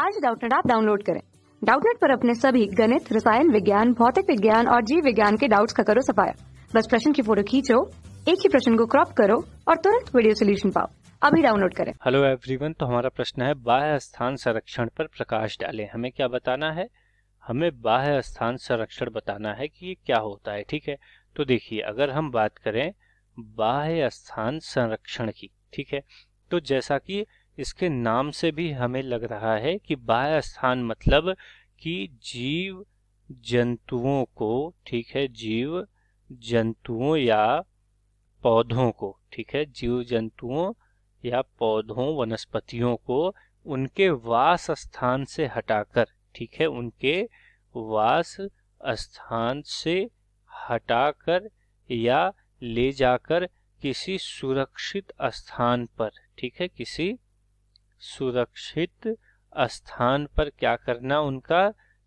आज डाउटनेट आप डाउनलोड करें डाउटनेट पर अपने सभी गणित रसायन विज्ञान भौतिक विज्ञान और जीव विज्ञान के डाउट्स का करो सफाया बस प्रश्न की फोटो खींचो एक ही प्रश्न को क्रॉप करो और तुरंत वीडियो सोल्यूशन पाओ अभी डाउनलोड करें हेलो एवरीवन तो हमारा प्रश्न है बाह्य स्थान संरक्षण पर प्रकाश डाले हमें क्या बताना है हमें बाह्य स्थान संरक्षण बताना है कि ये क्या होता है ठीक है तो देखिए अगर हम बात करें बाह्य स्थान संरक्षण की ठीक है तो जैसा कि इसके नाम से भी हमें लग रहा है कि बाह्य स्थान मतलब कि जीव जंतुओं को ठीक है जीव जंतुओं या पौधों को ठीक है जीव जंतुओं या पौधों वनस्पतियों को उनके वास स्थान से हटाकर ठीक है उनके वास स्थान से हटाकर या ले जाकर किसी सुरक्षित स्थान पर ठीक है किसी सुरक्षित स्थान पर क्या करना उनका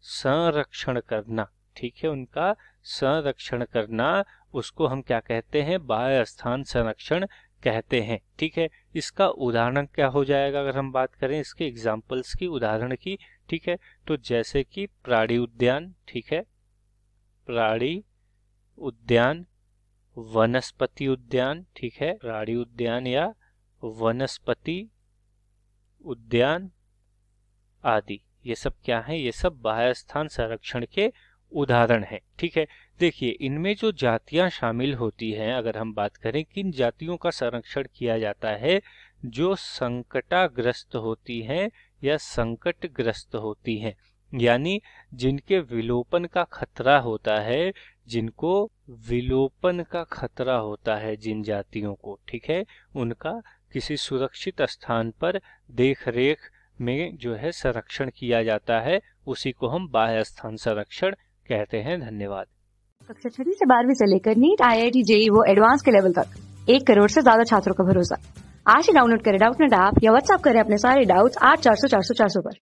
संरक्षण करना ठीक है उनका संरक्षण करना उसको हम क्या कहते हैं बाह्य स्थान संरक्षण कहते हैं ठीक है इसका उदाहरण क्या हो जाएगा अगर हम बात करें इसके एग्जाम्पल्स की उदाहरण की ठीक है तो जैसे कि प्राणी उद्यान ठीक है प्राणी उद्यान वनस्पति उद्यान ठीक है प्राणी उद्यान या वनस्पति उद्यान आदि ये सब क्या है ये सब बाह्य स्थान संरक्षण के उदाहरण है ठीक है देखिए इनमें जो जातियां शामिल होती हैं अगर हम बात करें किन जातियों का संरक्षण किया जाता है जो संकटाग्रस्त होती हैं या संकटग्रस्त होती हैं यानी जिनके विलोपन का खतरा होता है जिनको विलोपन का खतरा होता है जिन जातियों को ठीक है उनका किसी सुरक्षित स्थान पर देख रेख में जो है संरक्षण किया जाता है उसी को हम बाह्य स्थान संरक्षण कहते हैं धन्यवाद कक्षा छठी से बारहवीं से लेकर NEET I I T JEE वो एडवांस के लेवल तक एक करोड़ से ज्यादा छात्रों का भरोसा आज ही डाउनलोड करें डाउट नेट ऐप या व्हाट्सअप करें अपने सारे डाउट्स आठ चार सौ चार सौ चार सौ पर